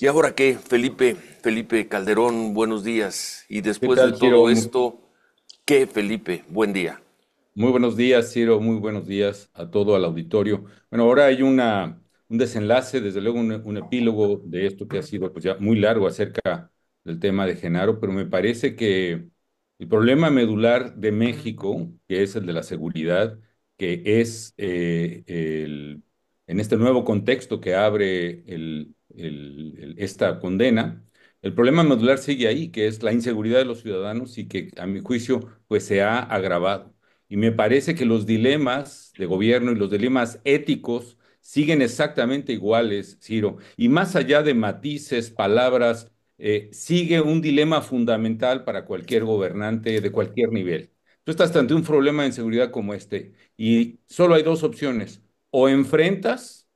¿Y ahora qué, Felipe? Felipe Calderón, buenos días. Y después de todo esto, ¿qué, Felipe? Buen día. Muy buenos días, Ciro. Muy buenos días a todo el auditorio. Bueno, ahora hay una, un desenlace, desde luego un, epílogo de esto que ha sido pues, ya muy largo acerca del tema de Genaro, pero me parece que el problema medular de México, que es el de la seguridad, que es eh, el, en este nuevo contexto que abre el esta condena, el problema modular sigue ahí, que es la inseguridad de los ciudadanos y que a mi juicio pues se ha agravado. Y me parece que los dilemas de gobierno y los dilemas éticos siguen exactamente iguales, Ciro. Y más allá de matices, palabras, eh, sigue un dilema fundamental para cualquier gobernante de cualquier nivel. Tú estás ante un problema de inseguridad como este y solo hay dos opciones. O enfrentas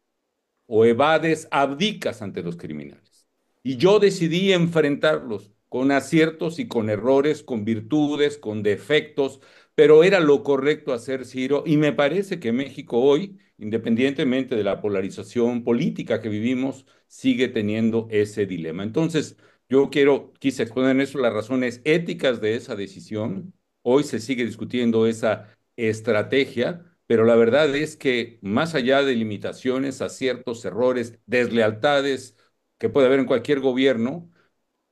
o evades, abdicas ante los criminales. Y yo decidí enfrentarlos con aciertos y con errores, con virtudes, con defectos, pero era lo correcto hacer, Ciro, y me parece que México hoy, independientemente de la polarización política que vivimos, sigue teniendo ese dilema. Entonces, yo quiero, quise exponer en eso las razones éticas de esa decisión. Hoy se sigue discutiendo esa estrategia, pero la verdad es que más allá de limitaciones, aciertos, errores, deslealtades que puede haber en cualquier gobierno,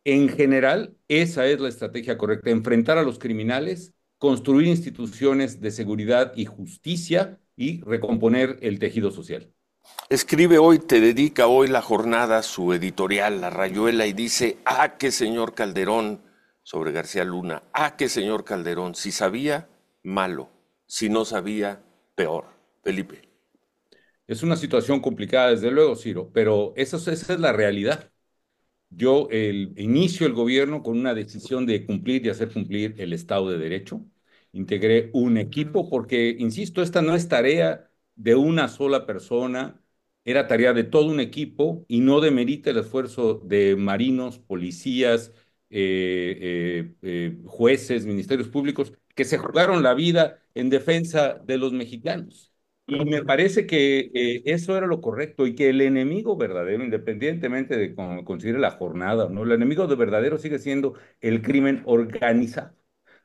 en general esa es la estrategia correcta, enfrentar a los criminales, construir instituciones de seguridad y justicia y recomponer el tejido social. Escribe hoy, te dedica hoy la jornada su editorial, La Rayuela, y dice, ah, qué señor Calderón, sobre García Luna, ah, qué señor Calderón, si sabía, malo, si no sabía, peor, Felipe. Es una situación complicada, desde luego, Ciro, pero esa es la realidad. Yo el, inicio el gobierno con una decisión de cumplir y hacer cumplir el Estado de Derecho. Integré un equipo porque, insisto, esta no es tarea de una sola persona, era tarea de todo un equipo y no demerita el esfuerzo de marinos, policías, eh, eh, eh, jueces, ministerios públicos, que se jugaron la vida en defensa de los mexicanos. Y me parece que eso era lo correcto y que el enemigo verdadero, independientemente de cómo considere la jornada no, el enemigo de verdadero sigue siendo el crimen organizado.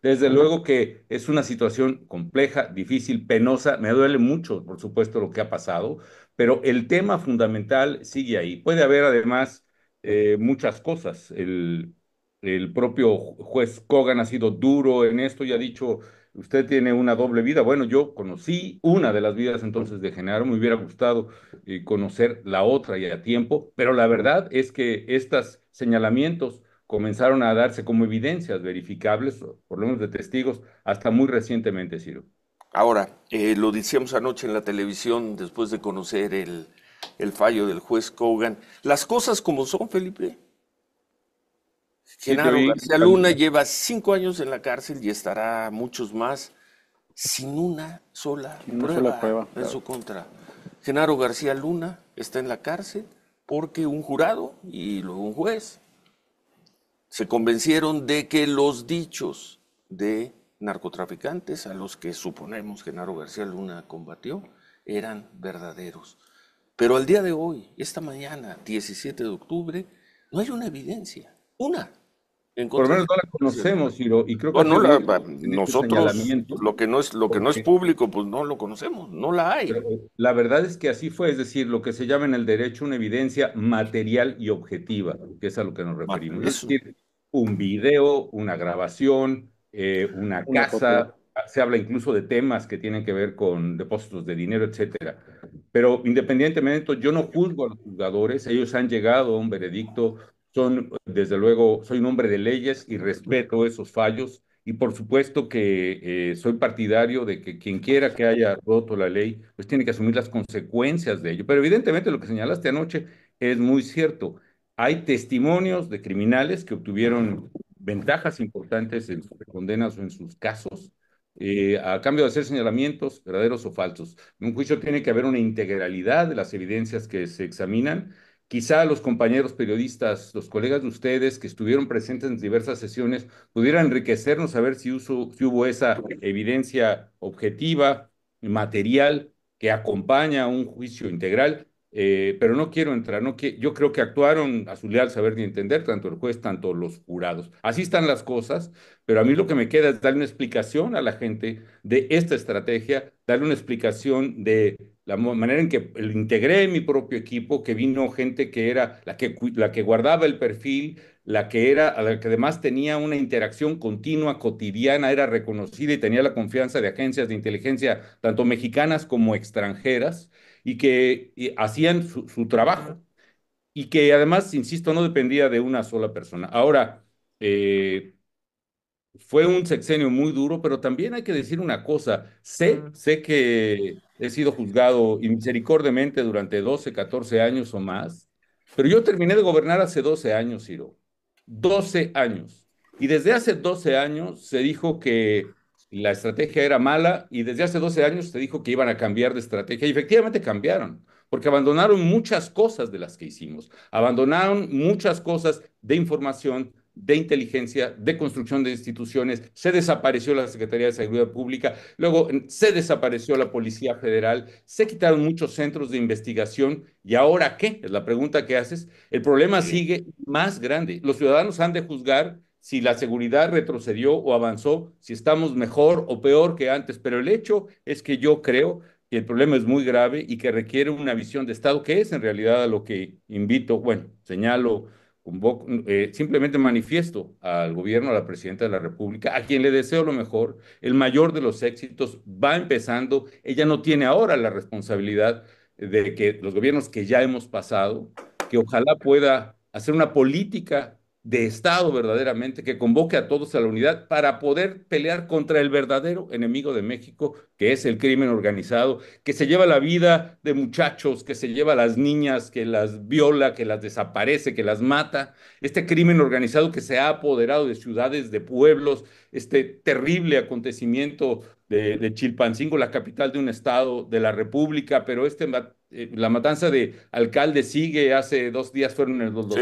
Desde luego que es una situación compleja, difícil, penosa. Me duele mucho, por supuesto, lo que ha pasado, pero el tema fundamental sigue ahí. Puede haber además eh, muchas cosas. El, el propio juez Kogan ha sido duro en esto y ha dicho, usted tiene una doble vida. Bueno, yo conocí una de las vidas entonces de Genaro, me hubiera gustado eh, conocer la otra ya a tiempo, pero la verdad es que estos señalamientos comenzaron a darse como evidencias verificables, por lo menos de testigos, hasta muy recientemente, Ciro. Ahora, eh, lo decíamos anoche en la televisión después de conocer el, el fallo del juez Kogan, las cosas como son, Felipe. Genaro García Luna lleva cinco años en la cárcel y estará muchos más sin una sola, prueba, en su contra. Genaro García Luna está en la cárcel porque un jurado y luego un juez se convencieron de que los dichos de narcotraficantes a los que suponemos Genaro García Luna combatió eran verdaderos. Pero al día de hoy, esta mañana, 17 de octubre, no hay una evidencia. Una. Por lo menos no la conocemos, y creo que este nosotros lo que no es lo que no es público, pues no lo conocemos, no la hay. Eh, la verdad es que así fue, es decir, lo que se llama en el derecho una evidencia material y objetiva, que es a lo que nos referimos. Es decir, un video, una grabación, eh, una, casa, ah, se habla incluso de temas que tienen que ver con depósitos de dinero, etcétera. Pero independientemente, yo no juzgo a los juzgadores, ellos han llegado a un veredicto desde luego, soy un hombre de leyes y respeto esos fallos. Y por supuesto que eh, soy partidario de que quien quiera que haya roto la ley, pues tiene que asumir las consecuencias de ello. Pero evidentemente lo que señalaste anoche es muy cierto. Hay testimonios de criminales que obtuvieron ventajas importantes en sus condenas o en sus casos, eh, a cambio de hacer señalamientos verdaderos o falsos. En un juicio tiene que haber una integralidad de las evidencias que se examinan Quizá los compañeros periodistas, los colegas de ustedes que estuvieron presentes en diversas sesiones, pudieran enriquecernos a ver si, si hubo esa evidencia objetiva, material, que acompaña a un juicio integral eh, pero no quiero entrar, no que, yo creo que actuaron a su leal saber ni entender, tanto el juez, tanto los jurados. Así están las cosas, pero a mí lo que me queda es darle una explicación a la gente de esta estrategia, darle una explicación de la manera en que integré mi propio equipo, que vino gente que era la que, la que guardaba el perfil, la que era, la que además tenía una interacción continua, cotidiana, era reconocida y tenía la confianza de agencias de inteligencia, tanto mexicanas como extranjeras y que hacían su, trabajo y que además, insisto, no dependía de una sola persona. Ahora, eh, fue un sexenio muy duro, pero también hay que decir una cosa, sé, sé que he sido juzgado misericordemente durante 12, 14 años o más, pero yo terminé de gobernar hace 12 años, Ciro, 12 años. Y desde hace 12 años se dijo que la estrategia era mala y desde hace 12 años te dijo que iban a cambiar de estrategia y efectivamente cambiaron, porque abandonaron muchas cosas de las que hicimos, abandonaron muchas cosas de información, de inteligencia, de construcción de instituciones, se desapareció la Secretaría de Seguridad Pública, luego se desapareció la Policía Federal, se quitaron muchos centros de investigación y ahora qué? Es la pregunta que haces. El problema sigue más grande. Los ciudadanos han de juzgar si la seguridad retrocedió o avanzó, si estamos mejor o peor que antes, pero el hecho es que yo creo que el problema es muy grave y que requiere una visión de Estado, que es en realidad a lo que invito, bueno, señalo, eh, simplemente manifiesto al gobierno, a la presidenta de la República, a quien le deseo lo mejor, el mayor de los éxitos, va empezando, ella no tiene ahora la responsabilidad de que los gobiernos que ya hemos pasado, que ojalá pueda hacer una política de Estado verdaderamente, que convoque a todos a la unidad para poder pelear contra el verdadero enemigo de México, que es el crimen organizado, que se lleva la vida de muchachos, que se lleva a las niñas, que las viola, que las desaparece, que las mata. Este crimen organizado que se ha apoderado de ciudades, de pueblos, este terrible acontecimiento de, Chilpancingo, la capital de un estado de la República, pero este eh, la matanza de alcalde sigue, hace dos días fueron los, dos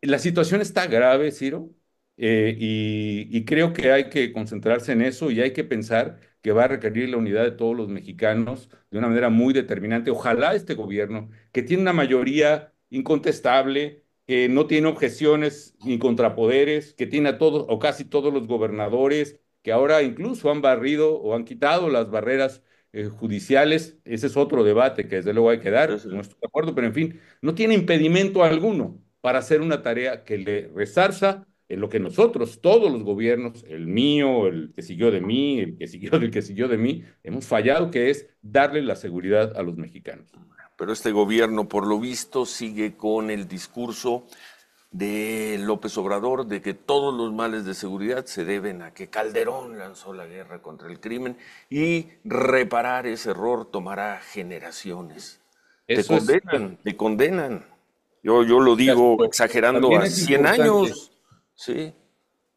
la situación está grave, Ciro, eh, y, creo que hay que concentrarse en eso y hay que pensar que va a requerir la unidad de todos los mexicanos de una manera muy determinante. Ojalá este gobierno, que tiene una mayoría incontestable, que no tiene objeciones ni contrapoderes, que tiene a todos o casi todos los gobernadores, que ahora incluso han barrido o han quitado las barreras eh, judiciales, ese es otro debate que desde luego hay que dar, no estoy acuerdo, pero en fin, no tiene impedimento alguno para hacer una tarea que le resarza en lo que nosotros, todos los gobiernos, el mío, el que siguió de mí, el que siguió del que siguió de mí, hemos fallado, que es darle la seguridad a los mexicanos. Pero este gobierno, por lo visto, sigue con el discurso de López Obrador de que todos los males de seguridad se deben a que Calderón lanzó la guerra contra el crimen y reparar ese error tomará generaciones. te condenan, te condenan. Yo, lo digo exagerando hace 100 años. Sí.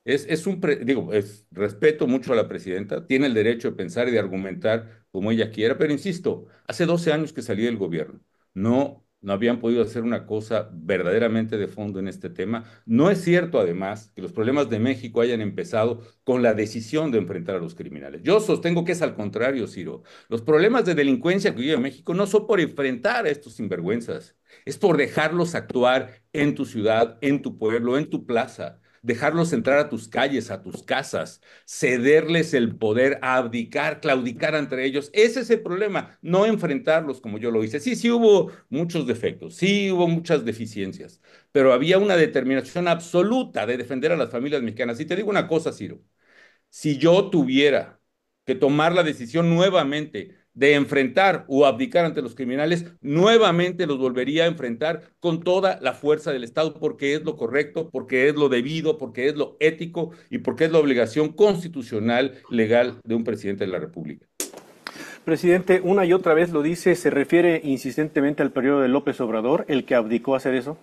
Es, es un, digo, es, respeto mucho a la presidenta, tiene el derecho de pensar y de argumentar como ella quiera, pero insisto, hace 12 años que salí del gobierno, no no habían podido hacer una cosa verdaderamente de fondo en este tema. No es cierto, además, que los problemas de México hayan empezado con la decisión de enfrentar a los criminales. Yo sostengo que es al contrario, Ciro. Los problemas de delincuencia que vive México no son por enfrentar a estos sinvergüenzas, es por dejarlos actuar en tu ciudad, en tu pueblo, en tu plaza dejarlos entrar a tus calles, a tus casas, cederles el poder, abdicar, claudicar entre ellos. Ese es el problema, no enfrentarlos como yo lo hice. Sí, sí hubo muchos defectos, sí hubo muchas deficiencias, pero había una determinación absoluta de defender a las familias mexicanas. Y te digo una cosa, Ciro, si yo tuviera que tomar la decisión nuevamente de enfrentar o abdicar ante los criminales, nuevamente los volvería a enfrentar con toda la fuerza del Estado, porque es lo correcto, porque es lo debido, porque es lo ético y porque es la obligación constitucional, legal de un presidente de la República. Presidente, una y otra vez lo dice, se refiere insistentemente al periodo de López Obrador, el que abdicó a hacer eso.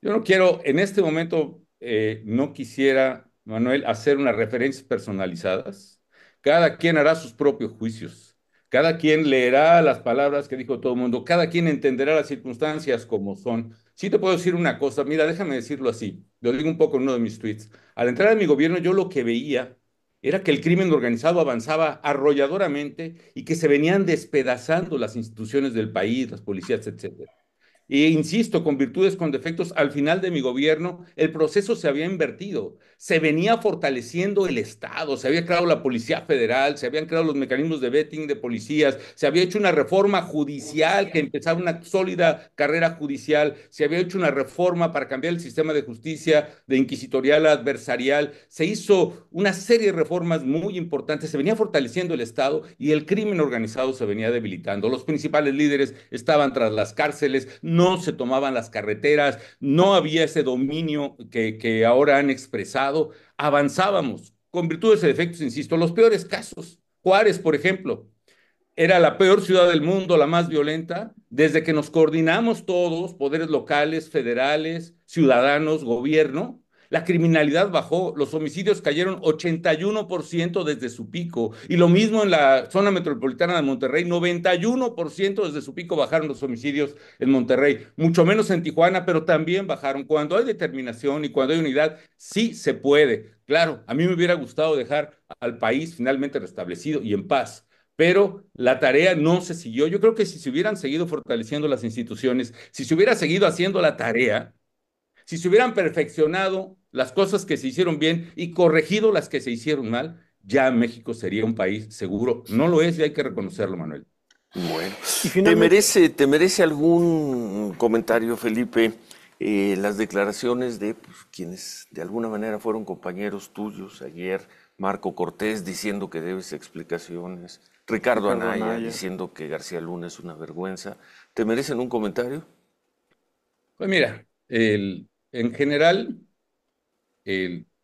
Yo no quiero, en este momento, eh, no quisiera, Manuel, hacer unas referencias personalizadas. Cada quien hará sus propios juicios cada quien leerá las palabras que dijo todo el mundo, cada quien entenderá las circunstancias como son. Sí te puedo decir una cosa, mira, déjame decirlo así, lo digo un poco en uno de mis tweets. Al entrar en mi gobierno yo lo que veía era que el crimen organizado avanzaba arrolladoramente y que se venían despedazando las instituciones del país, las policías, etcétera y e insisto, con virtudes, con defectos, al final de mi gobierno el proceso se había invertido, se venía fortaleciendo el Estado, se había creado la Policía Federal, se habían creado los mecanismos de vetting de policías, se había hecho una reforma judicial que empezaba una sólida carrera judicial, se había hecho una reforma para cambiar el sistema de justicia de inquisitorial a adversarial, se hizo una serie de reformas muy importantes, se venía fortaleciendo el Estado y el crimen organizado se venía debilitando. Los principales líderes estaban tras las cárceles, no no se tomaban las carreteras, no había ese dominio que, ahora han expresado, avanzábamos con virtudes y defectos, insisto, los peores casos. Juárez, por ejemplo, era la peor ciudad del mundo, la más violenta, desde que nos coordinamos todos, poderes locales, federales, ciudadanos, gobierno, la criminalidad bajó, los homicidios cayeron 81% desde su pico y lo mismo en la zona metropolitana de Monterrey, 91% desde su pico bajaron los homicidios en Monterrey, mucho menos en Tijuana, pero también bajaron. Cuando hay determinación y cuando hay unidad, sí se puede. Claro, a mí me hubiera gustado dejar al país finalmente restablecido y en paz, pero la tarea no se siguió. Yo creo que si se hubieran seguido fortaleciendo las instituciones, si se hubiera seguido haciendo la tarea, si se hubieran perfeccionado las cosas que se hicieron bien y corregido las que se hicieron mal, ya México sería un país seguro. No lo es y hay que reconocerlo, Manuel. Bueno, ¿te merece, ¿te merece algún comentario, Felipe, eh, las declaraciones de pues, quienes de alguna manera fueron compañeros tuyos ayer? Marco Cortés diciendo que debes explicaciones, Ricardo, Anaya, diciendo que García Luna es una vergüenza. ¿Te merecen un comentario? Pues mira, el, en general,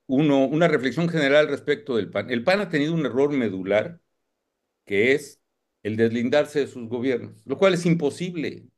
una reflexión general respecto del PAN. El PAN ha tenido un error medular, que es el deslindarse de sus gobiernos, lo cual es imposible.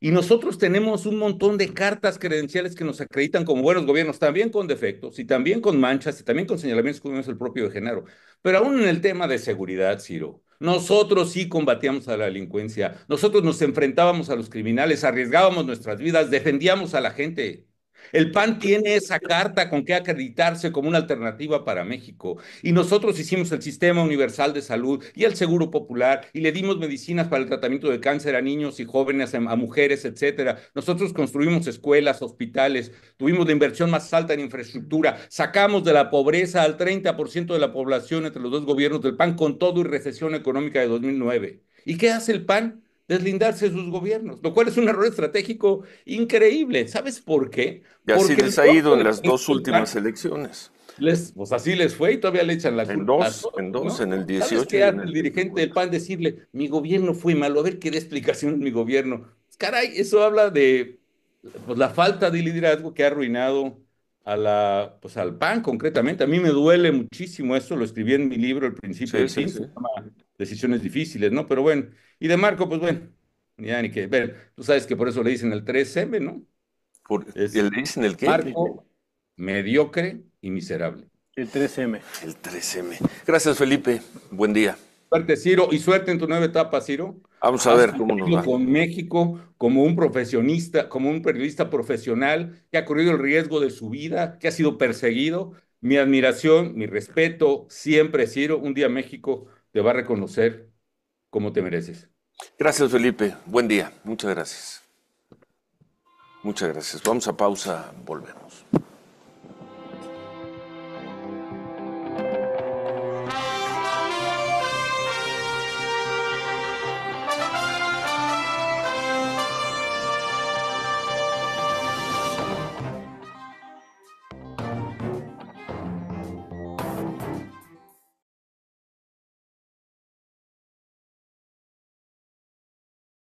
Y nosotros tenemos un montón de cartas credenciales que nos acreditan como buenos gobiernos, también con defectos, y también con manchas, y también con señalamientos como es el propio de Genaro. Pero aún en el tema de seguridad, Ciro, nosotros sí combatíamos a la delincuencia, nosotros nos enfrentábamos a los criminales, arriesgábamos nuestras vidas, defendíamos a la gente. El PAN tiene esa carta con que acreditarse como una alternativa para México. Y nosotros hicimos el sistema universal de salud y el seguro popular y le dimos medicinas para el tratamiento de cáncer a niños y jóvenes, em, a mujeres, etcétera. Nosotros construimos escuelas, hospitales, tuvimos la inversión más alta en infraestructura, sacamos de la pobreza al 30% de la población entre los dos gobiernos del PAN con todo y recesión económica de 2009. ¿Y qué hace el PAN? deslindarse de sus gobiernos, lo cual es un error estratégico increíble. ¿Sabes por qué? Y así les ha ido en las dos últimas elecciones. Les, pues así les fue y todavía le echan la culpa. En dos, en dos, en el 18. el, dirigente del PAN decirle, mi gobierno fue malo, a ver qué de explicación mi gobierno? Pues, caray, eso habla de pues, la falta de liderazgo que ha arruinado a la, pues, al PAN concretamente. A mí me duele muchísimo eso, lo escribí en mi libro el principio sí, del sí, Decisiones Difíciles, ¿no? Pero bueno, y de Marco, pues bueno, ya ni que ver. Tú sabes que por eso le dicen el 3M, ¿no? ¿Le dicen el qué? Marco, mediocre y miserable. El 3M. El 3M. Gracias, Felipe. Buen día. Suerte, Ciro. Y suerte en tu nueva etapa, Ciro. Vamos a ver cómo nos va. Con México, como un profesionista, como un periodista profesional que ha corrido el riesgo de su vida, que ha sido perseguido. Mi admiración, mi respeto, siempre, Ciro. Un día México te va a reconocer como te mereces. Gracias, Felipe. Buen día. Muchas gracias. Muchas gracias. Vamos a pausa, volvemos.